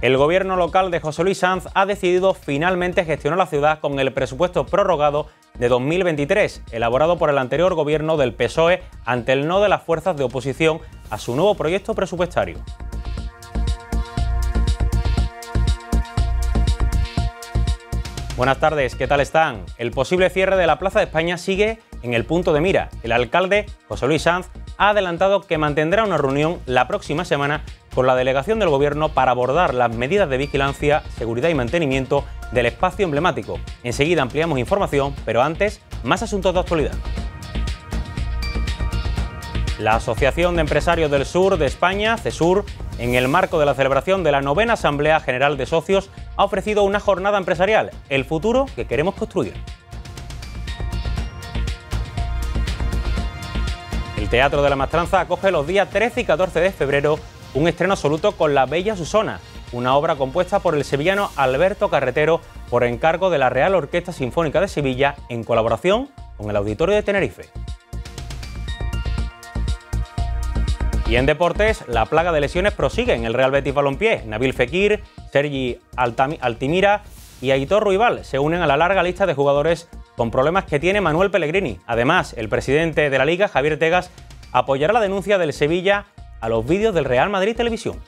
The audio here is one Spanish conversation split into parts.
El gobierno local de José Luis Sanz ha decidido finalmente gestionar la ciudad con el presupuesto prorrogado de 2023, elaborado por el anterior gobierno del PSOE ante el no de las fuerzas de oposición a su nuevo proyecto presupuestario. Buenas tardes, ¿qué tal están? El posible cierre de la Plaza de España sigue en el punto de mira. El alcalde, José Luis Sanz, ha adelantado que mantendrá una reunión la próxima semana con la delegación del Gobierno para abordar las medidas de vigilancia, seguridad y mantenimiento del espacio emblemático. Enseguida ampliamos información, pero antes, más asuntos de actualidad. La Asociación de Empresarios del Sur de España, CESUR, en el marco de la celebración de la novena Asamblea General de Socios, ha ofrecido una jornada empresarial, el futuro que queremos construir. Teatro de la Mastranza acoge los días 13 y 14 de febrero un estreno absoluto con La Bella Susona, una obra compuesta por el sevillano Alberto Carretero por encargo de la Real Orquesta Sinfónica de Sevilla en colaboración con el Auditorio de Tenerife. Y en deportes, la plaga de lesiones prosigue en el Real Betis Balompié. Nabil Fekir, Sergi Altimira y Aitor Ruibal se unen a la larga lista de jugadores con problemas que tiene Manuel Pellegrini. Además, el presidente de la liga, Javier Tegas, apoyará la denuncia del Sevilla a los vídeos del Real Madrid Televisión.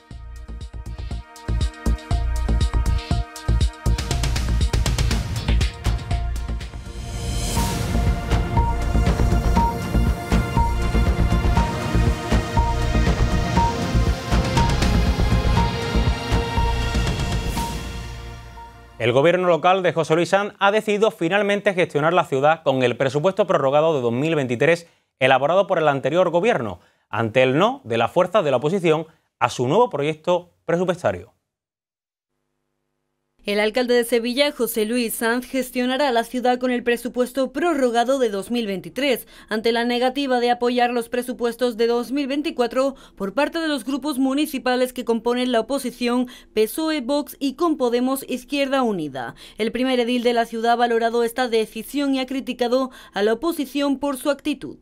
El gobierno local de José Luis Sanz ha decidido finalmente gestionar la ciudad con el presupuesto prorrogado de 2023 elaborado por el anterior gobierno, ante el no de las fuerzas de la oposición a su nuevo proyecto presupuestario. El alcalde de Sevilla, José Luis Sanz, gestionará la ciudad con el presupuesto prorrogado de 2023, ante la negativa de apoyar los presupuestos de 2024 por parte de los grupos municipales que componen la oposición PSOE, Vox y con Podemos Izquierda Unida. El primer edil de la ciudad ha valorado esta decisión y ha criticado a la oposición por su actitud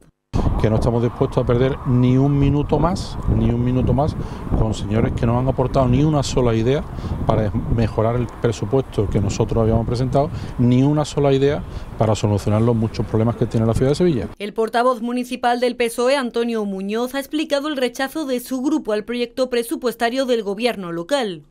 que no estamos dispuestos a perder ni un minuto más, ni un minuto más, con señores que no han aportado ni una sola idea para mejorar el presupuesto que nosotros habíamos presentado, ni una sola idea para solucionar los muchos problemas que tiene la ciudad de Sevilla. El portavoz municipal del PSOE, Antonio Muñoz, ha explicado el rechazo de su grupo al proyecto presupuestario del gobierno local.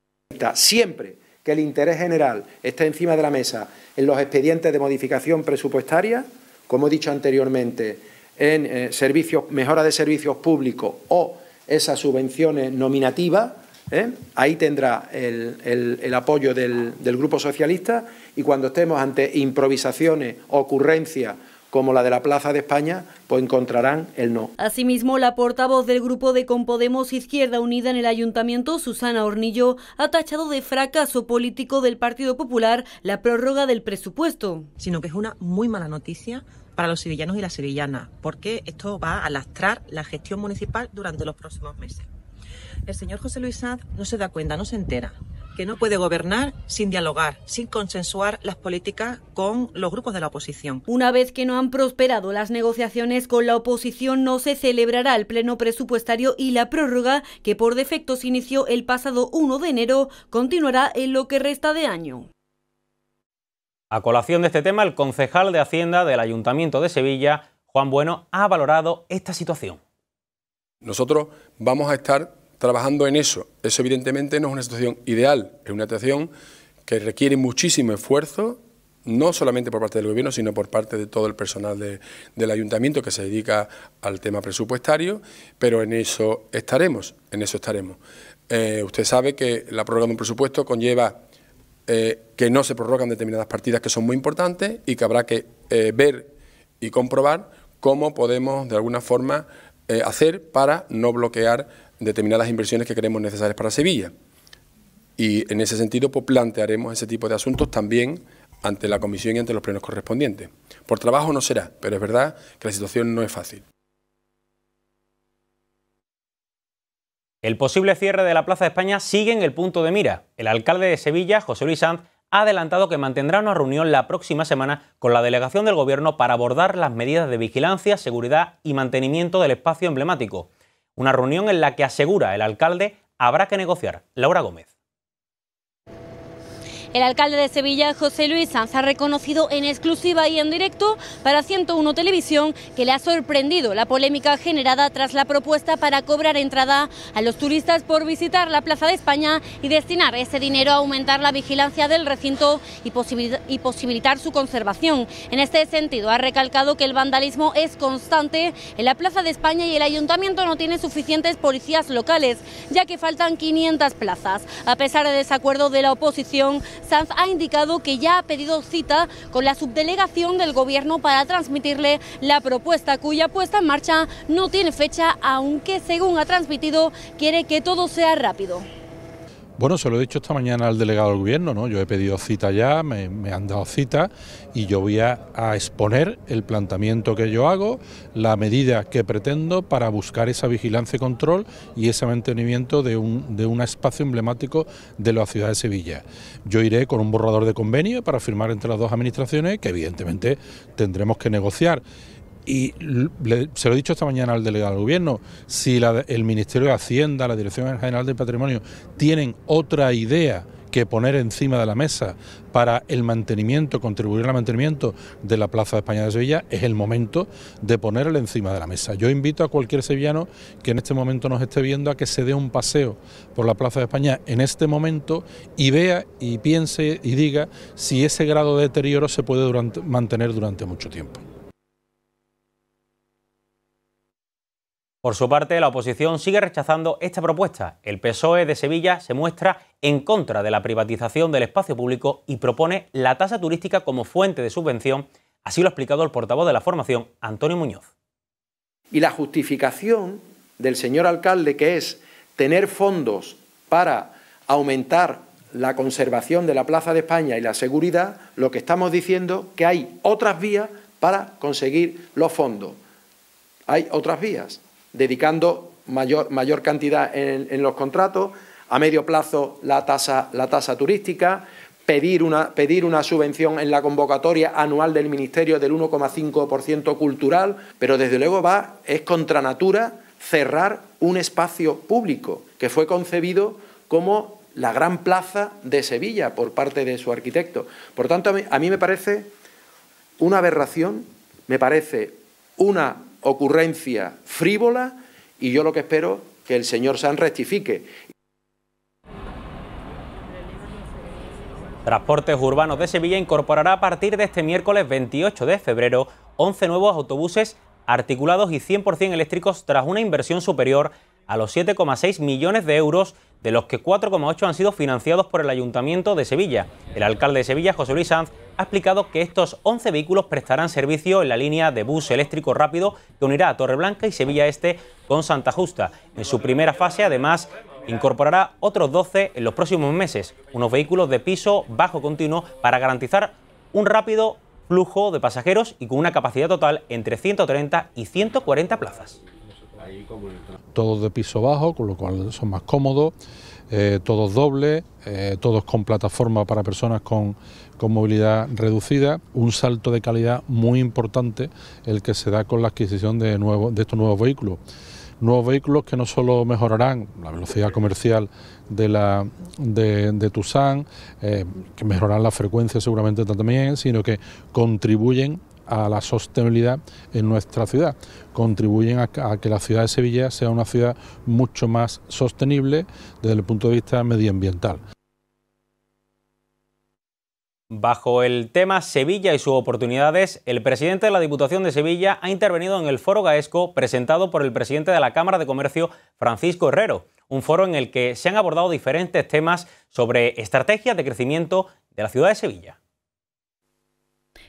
Siempre que el interés general ...está encima de la mesa en los expedientes de modificación presupuestaria, como he dicho anteriormente, en eh, servicios, mejora de servicios públicos o esas subvenciones eh, nominativas, ¿eh? ahí tendrá el, apoyo del, del, Grupo Socialista y cuando estemos ante improvisaciones, ocurrencias como la de la Plaza de España, pues encontrarán el no. Asimismo, la portavoz del grupo de Compodemos Izquierda Unida en el Ayuntamiento, Susana Hornillo, ha tachado de fracaso político del Partido Popular la prórroga del presupuesto. Sino que es una muy mala noticia para los sevillanos y las sevillanas, porque esto va a lastrar la gestión municipal durante los próximos meses. El señor José Luis Sanz no se da cuenta, no se entera que no puede gobernar sin dialogar, sin consensuar las políticas con los grupos de la oposición. Una vez que no han prosperado las negociaciones con la oposición, no se celebrará el pleno presupuestario y la prórroga, que por defecto se inició el pasado 1 de enero, continuará en lo que resta de año. A colación de este tema, el concejal de Hacienda del Ayuntamiento de Sevilla, Juan Bueno, ha valorado esta situación. Nosotros vamos a estar trabajando en eso. Eso evidentemente no es una situación ideal, es una situación que requiere muchísimo esfuerzo, no solamente por parte del Gobierno, sino por parte de todo el personal del Ayuntamiento que se dedica al tema presupuestario, pero en eso estaremos, en eso estaremos. Eh, usted sabe que la prórroga de un presupuesto conlleva eh, que no se prorrogan determinadas partidas que son muy importantes y que habrá que eh, ver y comprobar cómo podemos de alguna forma eh, hacer para no bloquear determinadas inversiones que creemos necesarias para Sevilla. Y en ese sentido pues, plantearemos ese tipo de asuntos también ante la comisión y ante los plenos correspondientes. Por trabajo no será, pero es verdad que la situación no es fácil. El posible cierre de la Plaza de España sigue en el punto de mira. El alcalde de Sevilla, José Luis Sanz, ha adelantado que mantendrá una reunión la próxima semana con la delegación del Gobierno para abordar las medidas de vigilancia, seguridad y mantenimiento del espacio emblemático. Una reunión en la que asegura el alcalde habrá que negociar. Laura Gómez. El alcalde de Sevilla, José Luis Sanz, ha reconocido en exclusiva y en directo para 101 Televisión que le ha sorprendido la polémica generada tras la propuesta para cobrar entrada a los turistas por visitar la Plaza de España y destinar ese dinero a aumentar la vigilancia del recinto y, posibilitar su conservación. En este sentido, ha recalcado que el vandalismo es constante en la Plaza de España y el ayuntamiento no tiene suficientes policías locales, ya que faltan 500 plazas. A pesar del desacuerdo de la oposición, Sanz ha indicado que ya ha pedido cita con la subdelegación del Gobierno para transmitirle la propuesta, cuya puesta en marcha no tiene fecha, aunque según ha transmitido quiere que todo sea rápido. Bueno, se lo he dicho esta mañana al delegado del gobierno, ¿no? Yo he pedido cita ya, me, han dado cita y yo voy a, exponer el planteamiento que yo hago, la medida que pretendo para buscar esa vigilancia y control y ese mantenimiento de un, de un espacio emblemático de la ciudad de Sevilla. Yo iré con un borrador de convenio para firmar entre las dos administraciones que evidentemente tendremos que negociar. Y se lo he dicho esta mañana al delegado del Gobierno, si el Ministerio de Hacienda, la Dirección General del Patrimonio tienen otra idea que poner encima de la mesa para el mantenimiento, contribuir al mantenimiento de la Plaza de España de Sevilla, es el momento de ponerla encima de la mesa. Yo invito a cualquier sevillano que en este momento nos esté viendo a que se dé un paseo por la Plaza de España en este momento y vea y piense y diga si ese grado de deterioro se puede mantener durante mucho tiempo. Por su parte, la oposición sigue rechazando esta propuesta. El PSOE de Sevilla se muestra en contra de la privatización del espacio público y propone la tasa turística como fuente de subvención, así lo ha explicado el portavoz de la formación, Antonio Muñoz. Y la justificación del señor alcalde, que es tener fondos para aumentar la conservación de la Plaza de España y la seguridad, lo que estamos diciendo que hay otras vías para conseguir los fondos. Hay otras vías dedicando mayor, mayor cantidad en, los contratos, a medio plazo la tasa, la tasa turística, pedir una, pedir una subvención en la convocatoria anual del Ministerio del 1,5% cultural, pero desde luego va, es contra natura cerrar un espacio público que fue concebido como la gran plaza de Sevilla por parte de su arquitecto. Por tanto, a mí me parece una aberración, me parece una ocurrencia frívola y yo lo que espero que el señor Sanz rectifique. Transportes Urbanos de Sevilla incorporará a partir de este miércoles 28 de febrero 11 nuevos autobuses articulados y 100% eléctricos tras una inversión superior a los 7,6 millones de euros, de los que 4,8 han sido financiados por el Ayuntamiento de Sevilla. El alcalde de Sevilla, José Luis Sanz, ha explicado que estos 11 vehículos prestarán servicio en la línea de bus eléctrico rápido que unirá a Torreblanca y Sevilla Este con Santa Justa. En su primera fase, además, incorporará otros 12 en los próximos meses, unos vehículos de piso bajo continuo para garantizar un rápido flujo de pasajeros y con una capacidad total entre 130 y 140 plazas. Todos de piso bajo, con lo cual son más cómodos, eh, todos dobles, eh, todos con plataforma para personas con, con movilidad reducida. Un salto de calidad muy importante el que se da con la adquisición de, nuevo, de estos nuevos vehículos nuevos vehículos que no solo mejorarán la velocidad comercial de, la, de, de Tucson, eh, que mejorarán la frecuencia seguramente también, sino que contribuyen a la sostenibilidad en nuestra ciudad. Contribuyen a, que la ciudad de Sevilla sea una ciudad mucho más sostenible desde el punto de vista medioambiental. Bajo el tema Sevilla y sus oportunidades, el presidente de la Diputación de Sevilla ha intervenido en el foro Gaesco presentado por el presidente de la Cámara de Comercio, Francisco Herrero, un foro en el que se han abordado diferentes temas sobre estrategias de crecimiento de la ciudad de Sevilla.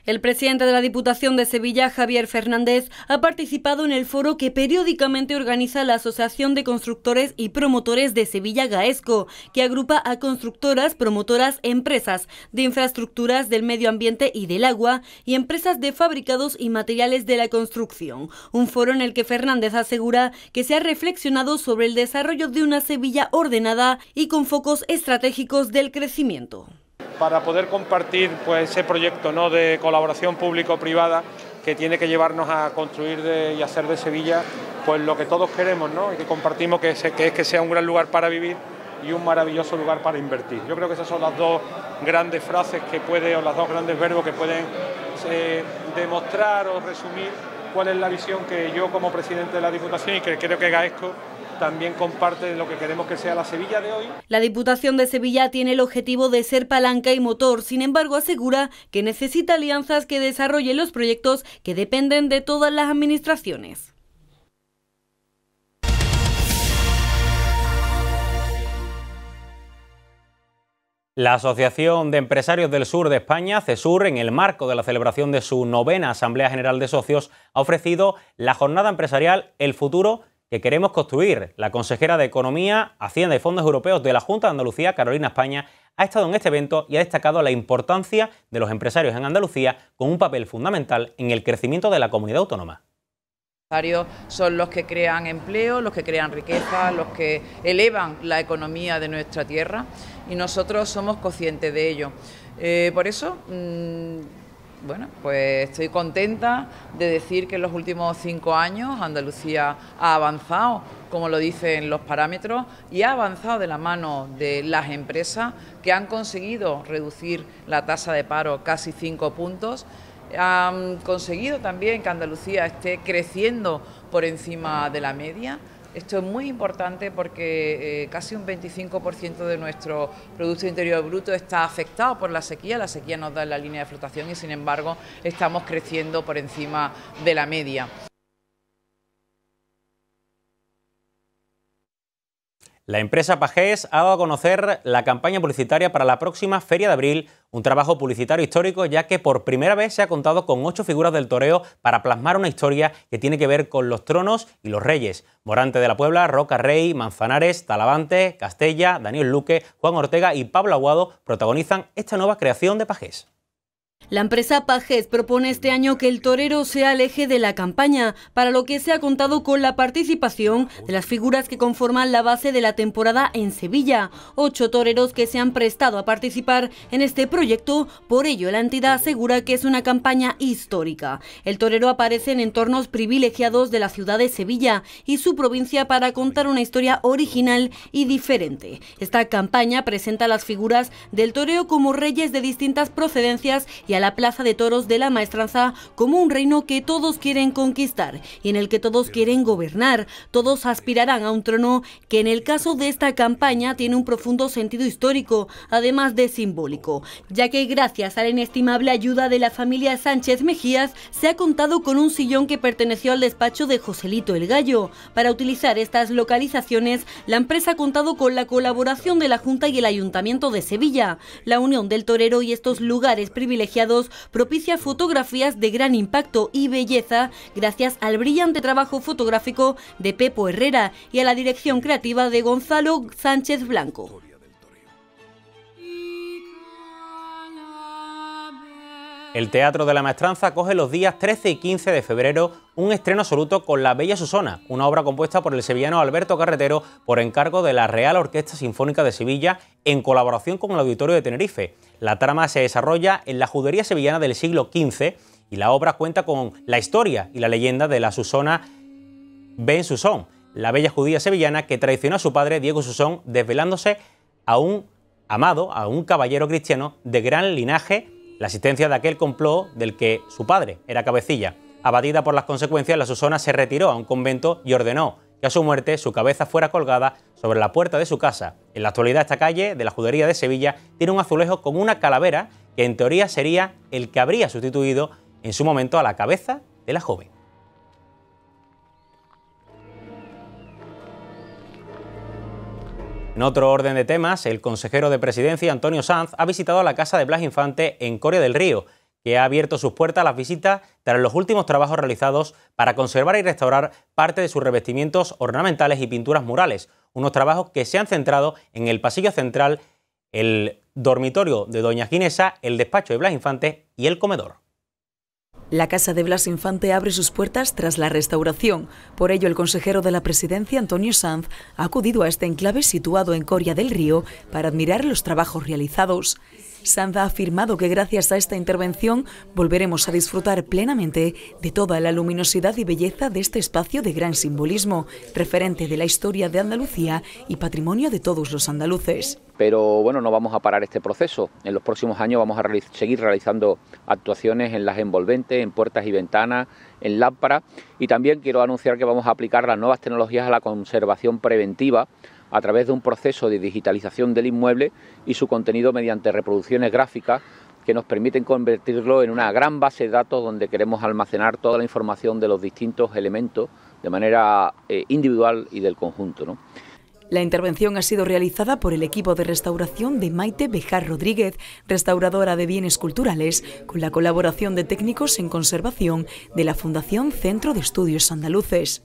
El presidente de la Diputación de Sevilla, Javier Fernández, ha participado en el foro que periódicamente organiza la Asociación de Constructores y Promotores de Sevilla Gaesco, que agrupa a constructoras, promotoras, empresas de infraestructuras del medio ambiente y del agua y empresas de fabricados y materiales de la construcción. Un foro en el que Fernández asegura que se ha reflexionado sobre el desarrollo de una Sevilla ordenada y con focos estratégicos del crecimiento para poder compartir pues, ese proyecto ¿no? de colaboración público-privada que tiene que llevarnos a construir y hacer de Sevilla pues lo que todos queremos y que compartimos que, es que sea un gran lugar para vivir y un maravilloso lugar para invertir. Yo creo que esas son las dos grandes frases que puede, o los dos grandes verbos que pueden eh, demostrar o resumir cuál es la visión que yo como presidente de la Diputación y que creo que Gaesco también comparte lo que queremos que sea la Sevilla de hoy. La Diputación de Sevilla tiene el objetivo de ser palanca y motor, sin embargo asegura que necesita alianzas que desarrollen los proyectos que dependen de todas las administraciones. La Asociación de Empresarios del Sur de España, CESUR, en el marco de la celebración de su novena Asamblea General de Socios, ha ofrecido la jornada empresarial El futuro que queremos construir. La consejera de Economía, Hacienda y Fondos Europeos de la Junta de Andalucía, Carolina España, ha estado en este evento y ha destacado la importancia de los empresarios en Andalucía con un papel fundamental en el crecimiento de la comunidad autónoma Los empresarios son los que crean empleo, los que crean riqueza, los que elevan la economía de nuestra tierra y nosotros somos conscientes de ello. Eh, por eso mm, bueno, pues estoy contenta de decir que en los últimos cinco años Andalucía ha avanzado, como lo dicen los parámetros, y ha avanzado de la mano de las empresas que han conseguido reducir la tasa de paro casi cinco puntos. Han conseguido también que Andalucía esté creciendo por encima de la media. Esto es muy importante porque eh, casi un 25% de nuestro Producto Interior Bruto está afectado por la sequía. La sequía nos da la línea de flotación y, sin embargo, estamos creciendo por encima de la media. La empresa Pagés ha dado a conocer la campaña publicitaria para la próxima Feria de Abril, un trabajo publicitario histórico ya que por primera vez se ha contado con ocho figuras del toreo para plasmar una historia que tiene que ver con los tronos y los reyes. Morante de la Puebla, Roca Rey, Manzanares, Talavante, Castella, Daniel Luque, Juan Ortega y Pablo Aguado protagonizan esta nueva creación de Pagés. La empresa Pajes propone este año que el torero sea el eje de la campaña, para lo que se ha contado con la participación de las figuras que conforman la base de la temporada en Sevilla. Ocho toreros que se han prestado a participar en este proyecto, por ello la entidad asegura que es una campaña histórica. El torero aparece en entornos privilegiados de la ciudad de Sevilla y su provincia para contar una historia original y diferente. Esta campaña presenta las figuras del toreo como reyes de distintas procedencias y a la Plaza de Toros de la Maestranza como un reino que todos quieren conquistar y en el que todos quieren gobernar. Todos aspirarán a un trono que en el caso de esta campaña tiene un profundo sentido histórico, además de simbólico, ya que gracias a la inestimable ayuda de la familia Sánchez Mejías se ha contado con un sillón que perteneció al despacho de Joselito el Gallo. Para utilizar estas localizaciones, la empresa ha contado con la colaboración de la Junta y el Ayuntamiento de Sevilla. La unión del torero y estos lugares privilegiados propicia fotografías de gran impacto y belleza gracias al brillante trabajo fotográfico de Pepo Herrera y a la dirección creativa de Gonzalo Sánchez Blanco. El Teatro de la Maestranza coge los días 13 y 15 de febrero un estreno absoluto con La Bella Susona, una obra compuesta por el sevillano Alberto Carretero por encargo de la Real Orquesta Sinfónica de Sevilla en colaboración con el Auditorio de Tenerife. La trama se desarrolla en la judería sevillana del siglo XV y la obra cuenta con la historia y la leyenda de la Susona Ben Susón, la bella judía sevillana que traicionó a su padre Diego Susón desvelándose a un amado, a un caballero cristiano de gran linaje la asistencia de aquel complot del que su padre era cabecilla. Abatida por las consecuencias, la Susona se retiró a un convento y ordenó que a su muerte su cabeza fuera colgada sobre la puerta de su casa. En la actualidad esta calle de la Judería de Sevilla tiene un azulejo con una calavera que en teoría sería el que habría sustituido en su momento a la cabeza de la joven. En otro orden de temas, el consejero de presidencia Antonio Sanz ha visitado la casa de Blas Infante en Corea del Río, que ha abierto sus puertas a las visitas tras los últimos trabajos realizados para conservar y restaurar parte de sus revestimientos ornamentales y pinturas murales, unos trabajos que se han centrado en el pasillo central, el dormitorio de Doña Ginesa, el despacho de Blas Infante y el comedor. La Casa de Blas Infante abre sus puertas tras la restauración. Por ello, el consejero de la presidencia, Antonio Sanz, ha acudido a este enclave situado en Coria del Río para admirar los trabajos realizados. Sandra ha afirmado que gracias a esta intervención volveremos a disfrutar plenamente de toda la luminosidad y belleza de este espacio de gran simbolismo, referente de la historia de Andalucía y patrimonio de todos los andaluces. Pero bueno, no vamos a parar este proceso. En los próximos años vamos a seguir realizando actuaciones en las envolventes, en puertas y ventanas, en lámpara, y también quiero anunciar que vamos a aplicar las nuevas tecnologías a la conservación preventiva a través de un proceso de digitalización del inmueble y su contenido mediante reproducciones gráficas que nos permiten convertirlo en una gran base de datos donde queremos almacenar toda la información de los distintos elementos de manera eh, individual y del conjunto. La intervención ha sido realizada por el equipo de restauración de Maite Bejar Rodríguez, restauradora de bienes culturales, con la colaboración de técnicos en conservación de la Fundación Centro de Estudios Andaluces.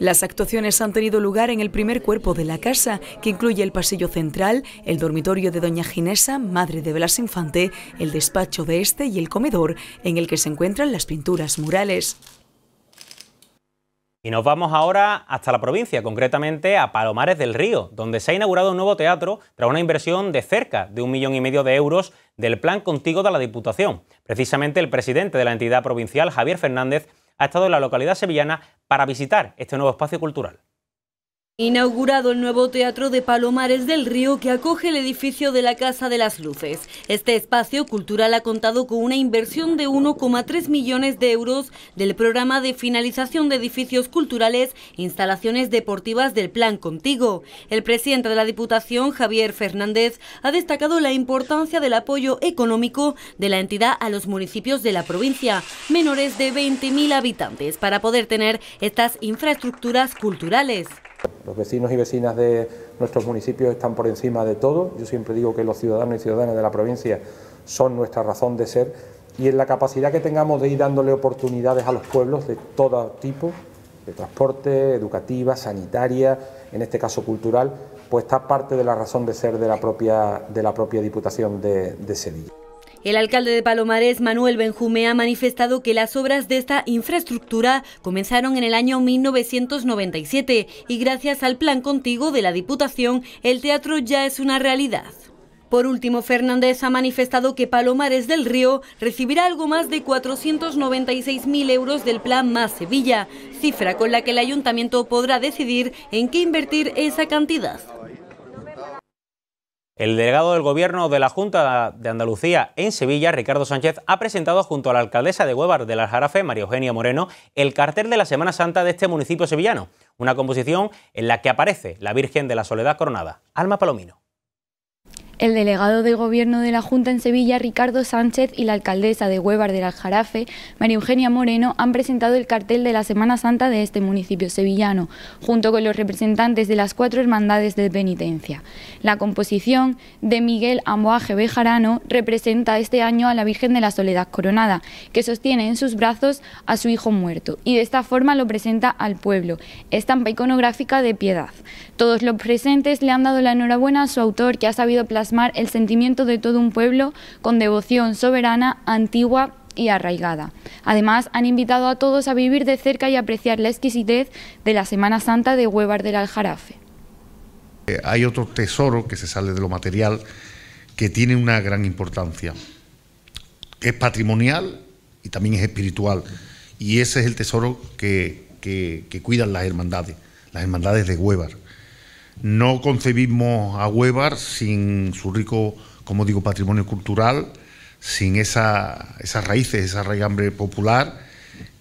Las actuaciones han tenido lugar en el primer cuerpo de la casa, que incluye el pasillo central, el dormitorio de Doña Ginesa, madre de Blas Infante, el despacho de este y el comedor, en el que se encuentran las pinturas murales. Y nos vamos ahora hasta la provincia, concretamente a Palomares del Río, donde se ha inaugurado un nuevo teatro tras una inversión de cerca de un millón y medio de euros del Plan Contigo de la Diputación. Precisamente el presidente de la entidad provincial, Javier Fernández, ha estado en la localidad sevillana para visitar este nuevo espacio cultural. Inaugurado el nuevo Teatro de Palomares del Río que acoge el edificio de la Casa de las Luces. Este espacio cultural ha contado con una inversión de 1,3 millones de euros del programa de finalización de edificios culturales e instalaciones deportivas del Plan Contigo. El presidente de la Diputación, Javier Fernández, ha destacado la importancia del apoyo económico de la entidad a los municipios de la provincia, menores de 20.000 habitantes, para poder tener estas infraestructuras culturales. Los vecinos y vecinas de nuestros municipios están por encima de todo. Yo siempre digo que los ciudadanos y ciudadanas de la provincia son nuestra razón de ser y en la capacidad que tengamos de ir dándole oportunidades a los pueblos de todo tipo, de transporte, educativa, sanitaria, en este caso cultural, pues está parte de la razón de ser de la propia, Diputación de, de Sevilla. El alcalde de Palomares, Manuel Benjume, ha manifestado que las obras de esta infraestructura comenzaron en el año 1997 y gracias al plan contigo de la Diputación, el teatro ya es una realidad. Por último, Fernández ha manifestado que Palomares del Río recibirá algo más de mil euros del Plan Más Sevilla, cifra con la que el ayuntamiento podrá decidir en qué invertir esa cantidad. El delegado del Gobierno de la Junta de Andalucía en Sevilla, Ricardo Sánchez, ha presentado junto a la alcaldesa de de la Aljarafe, María Eugenia Moreno, el cartel de la Semana Santa de este municipio sevillano, una composición en la que aparece la Virgen de la Soledad Coronada, Alma Palomino el delegado de gobierno de la Junta en Sevilla, Ricardo Sánchez, y la alcaldesa de Huevar del Aljarafe, María Eugenia Moreno, han presentado el cartel de la Semana Santa de este municipio sevillano, junto con los representantes de las cuatro hermandades de penitencia. La composición de Miguel Amboaje Bejarano representa este año a la Virgen de la Soledad Coronada, que sostiene en sus brazos a su hijo muerto, y de esta forma lo presenta al pueblo, estampa iconográfica de piedad. Todos los presentes le han dado la enhorabuena a su autor, que ha sabido plasmar el sentimiento de todo un pueblo con devoción soberana, antigua y arraigada. Además, han invitado a todos a vivir de cerca y apreciar la exquisitez de la Semana Santa de Huevar del Aljarafe. Eh, hay otro tesoro que se sale de lo material que tiene una gran importancia. Es patrimonial y también es espiritual. Y ese es el tesoro que, que cuidan las hermandades, las hermandades de Huevar. No concebimos a Huevar sin su rico, como digo, patrimonio cultural, sin esas raíces, esa raigambre popular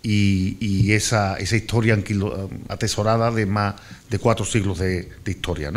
y, esa, historia atesorada de más de cuatro siglos de, historia.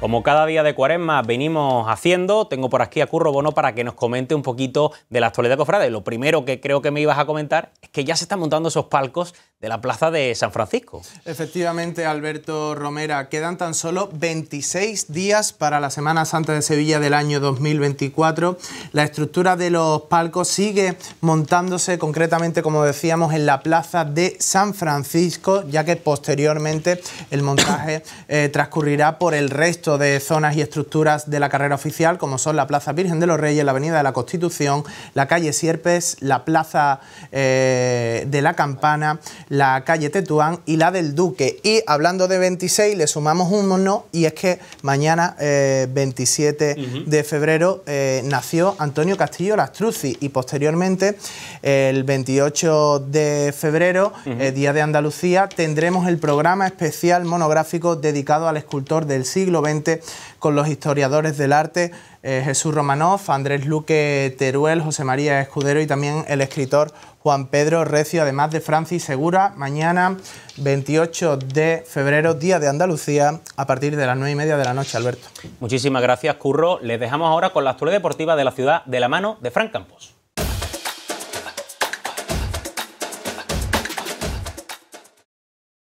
Como cada día de cuaresma venimos haciendo, tengo por aquí a Curro Bono para que nos comente un poquito de la actualidad cofrade. Lo primero que creo que me ibas a comentar es que ya se están montando esos palcos de la Plaza de San Francisco. Efectivamente, Alberto Romera, quedan tan solo 26 días para la Semana Santa de Sevilla del año 2024. La estructura de los palcos sigue montándose concretamente, como decíamos, en la Plaza de San Francisco, ya que posteriormente el montaje eh, transcurrirá por el resto de zonas y estructuras de la carrera oficial, como son la Plaza Virgen de los Reyes, la Avenida de la Constitución, la calle Sierpes, la Plaza eh, de la Campana, la calle Tetuán y la del Duque. Y hablando de 26, le sumamos un no, y es que mañana, 27 eh, de febrero, eh, nació Antonio Castillo Lastruzzi y posteriormente, el 28 de febrero, eh, Día de Andalucía, tendremos el programa especial monográfico dedicado al escultor del siglo XX con los historiadores del arte Jesús Romanoff, Andrés Luque Teruel, José María Escudero y también el escritor Juan Pedro Recio, además de Francis Segura, mañana 28 de febrero, Día de Andalucía, a partir de las 9 y media de la noche, Alberto. Muchísimas gracias, Curro. Les dejamos ahora con la actualidad deportiva de la ciudad de la mano de Frank Campos.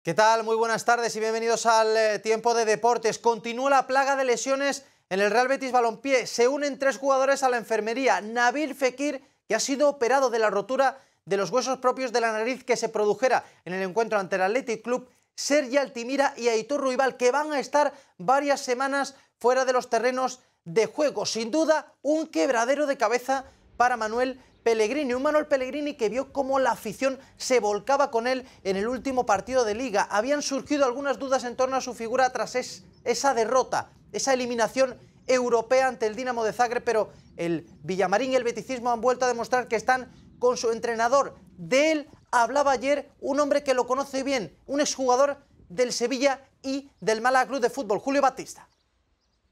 ¿Qué tal? Muy buenas tardes y bienvenidos al eh, tiempo de deportes. Continúa la plaga de lesiones en el Real Betis Balompié. Se unen tres jugadores a la enfermería. Nabil Fekir, que ha sido operado de la rotura de los huesos propios de la nariz que se produjera en el encuentro ante el Athletic Club, Sergi Altimira y Aitor Ruibal, que van a estar varias semanas fuera de los terrenos de juego. Sin duda, un quebradero de cabeza para Manuel Pellegrini, un Manuel Pellegrini que vio cómo la afición se volcaba con él en el último partido de liga. Habían surgido algunas dudas en torno a su figura tras esa derrota, esa eliminación europea ante el Dinamo de Zagreb, pero el Villamarín y el Beticismo han vuelto a demostrar que están con su entrenador. De él hablaba ayer un hombre que lo conoce bien, un exjugador del Sevilla y del Málaga Club de Fútbol, Julio Batista.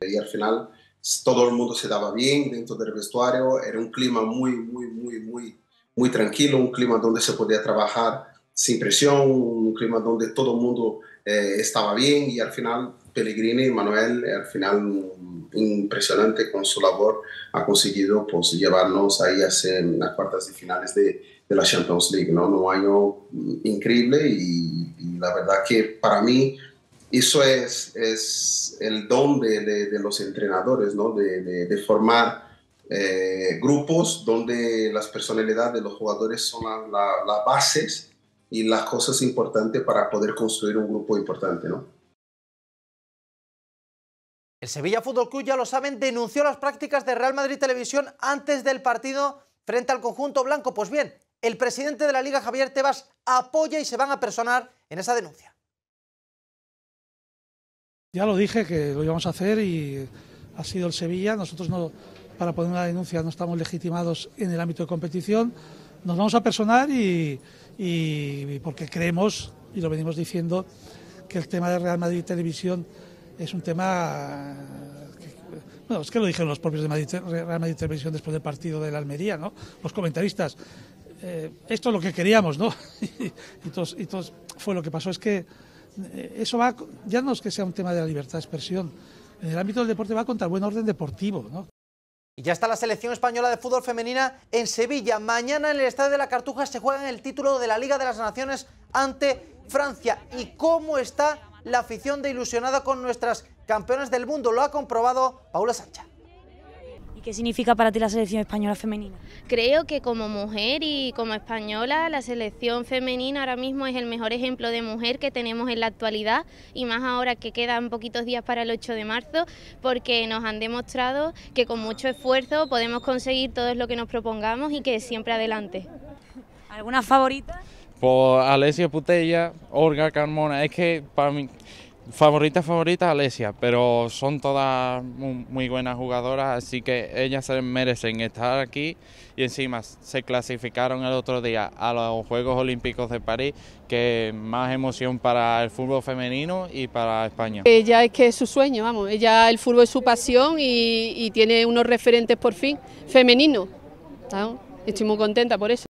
Y al final todo el mundo se daba bien dentro del vestuario, era un clima muy, muy, muy, muy, muy tranquilo, un clima donde se podía trabajar sin presión, un clima donde todo el mundo eh, estaba bien y al final Pellegrini, Manuel, eh, al final mm, impresionante con su labor, ha conseguido pues, llevarnos ahí a las cuartas y finales de, la Champions League, ¿no? Un año mm, increíble y, la verdad que para mí eso es, es el don de, los entrenadores, ¿no? De, formar eh, grupos donde las personalidades de los jugadores son las bases y las cosas importantes para poder construir un grupo importante, ¿no? El Sevilla Fútbol Club, ya lo saben, denunció las prácticas de Real Madrid Televisión antes del partido frente al conjunto blanco. Pues bien, el presidente de la Liga, Javier Tebas, apoya y se van a personar en esa denuncia. Ya lo dije que lo íbamos a hacer y ha sido el Sevilla. Nosotros no, para poner una denuncia no estamos legitimados en el ámbito de competición. Nos vamos a personar y y, porque creemos, y lo venimos diciendo, que el tema de Real Madrid Televisión es un tema eh, bueno, es que lo dijeron los propios de Madrid, Real Madrid Televisión después del partido de la Almería, ¿no? Los comentaristas. Eh, esto es lo que queríamos, ¿no? y, fue lo que pasó. Es que eh, eso va, ya no es que sea un tema de la libertad de expresión, en el ámbito del deporte va contra el buen orden deportivo, ¿no? Y ya está la selección española de fútbol femenina en Sevilla. Mañana en el Estadio de la Cartuja se juega el título de la Liga de las Naciones ante Francia. ¿Y cómo está la afición de ilusionada con nuestras campeonas del mundo? Lo ha comprobado Paula Sánchez qué significa para ti la selección española femenina? Creo que como mujer y como española, la selección femenina ahora mismo es el mejor ejemplo de mujer que tenemos en la actualidad y más ahora que quedan poquitos días para el 8 de marzo, porque nos han demostrado que con mucho esfuerzo podemos conseguir todo lo que nos propongamos y que siempre adelante. ¿Alguna favorita? Pues Alessia Putella, Olga Carmona, es que para mí Favorita, favorita, Alesia, pero son todas muy buenas jugadoras, así que ellas se merecen estar aquí y encima se clasificaron el otro día a los Juegos Olímpicos de París, que más emoción para el fútbol femenino y para España. Ella es que es su sueño, vamos, ella el fútbol es su pasión y, tiene unos referentes por fin femeninos. Estoy muy contenta por eso.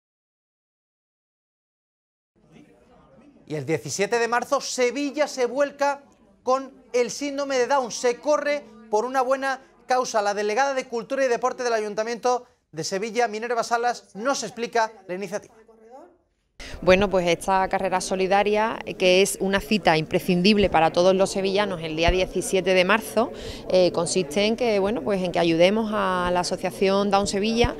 Y el 17 de marzo Sevilla se vuelca con el síndrome de Down. Se corre por una buena causa. La delegada de Cultura y Deporte del Ayuntamiento de Sevilla, Minerva Salas, nos explica la iniciativa. Bueno, pues esta carrera solidaria, que es una cita imprescindible para todos los sevillanos el día 17 de marzo, eh, consiste en que, bueno, pues en que ayudemos a la Asociación Down Sevilla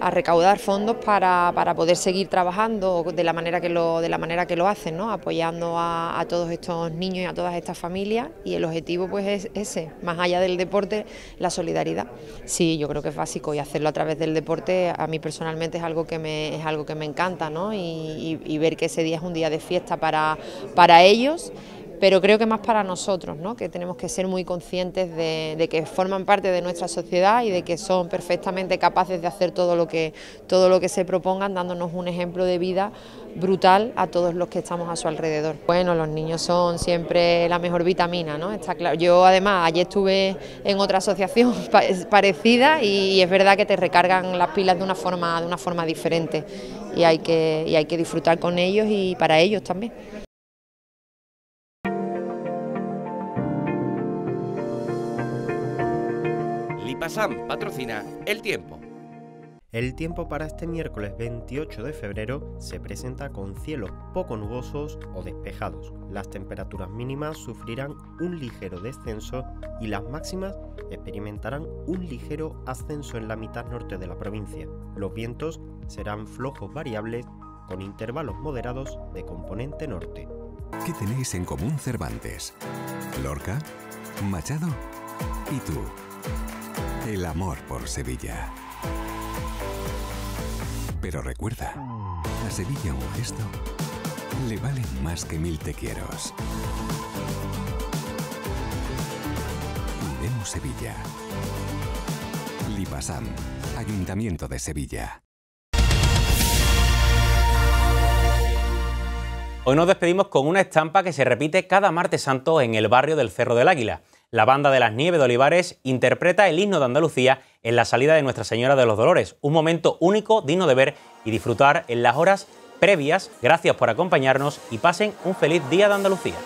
a recaudar fondos para, poder seguir trabajando de la manera que lo, de la manera que lo hacen, ¿no? apoyando a, todos estos niños y a todas estas familias y el objetivo pues es ese, más allá del deporte, la solidaridad. Sí, yo creo que es básico y hacerlo a través del deporte a mí personalmente es algo que me, es algo que me encanta ¿no? y, ver que ese día es un día de fiesta para, para ellos pero creo que más para nosotros, ¿no? que tenemos que ser muy conscientes de, que forman parte de nuestra sociedad y de que son perfectamente capaces de hacer todo lo, que, todo lo que se propongan, dándonos un ejemplo de vida brutal a todos los que estamos a su alrededor. Bueno, los niños son siempre la mejor vitamina, ¿no? Está claro. Yo además ayer estuve en otra asociación parecida y es verdad que te recargan las pilas de una forma, de una forma diferente y hay que, y hay que disfrutar con ellos y para ellos también. patrocina El Tiempo. El tiempo para este miércoles 28 de febrero se presenta con cielos poco nubosos o despejados. Las temperaturas mínimas sufrirán un ligero descenso y las máximas experimentarán un ligero ascenso en la mitad norte de la provincia. Los vientos serán flojos variables con intervalos moderados de componente norte. ¿Qué tenéis en común Cervantes? Lorca, Machado y tú el amor por Sevilla. Pero recuerda, a Sevilla un gesto le valen más que mil te quieros. vemos Sevilla. Lipasam, Ayuntamiento de Sevilla. Hoy nos despedimos con una estampa que se repite cada martes santo en el barrio del Cerro del Águila la banda de las Nieves de Olivares interpreta el himno de Andalucía en la salida de Nuestra Señora de los Dolores, un momento único, digno de ver y disfrutar en las horas previas. Gracias por acompañarnos y pasen un feliz día de Andalucía.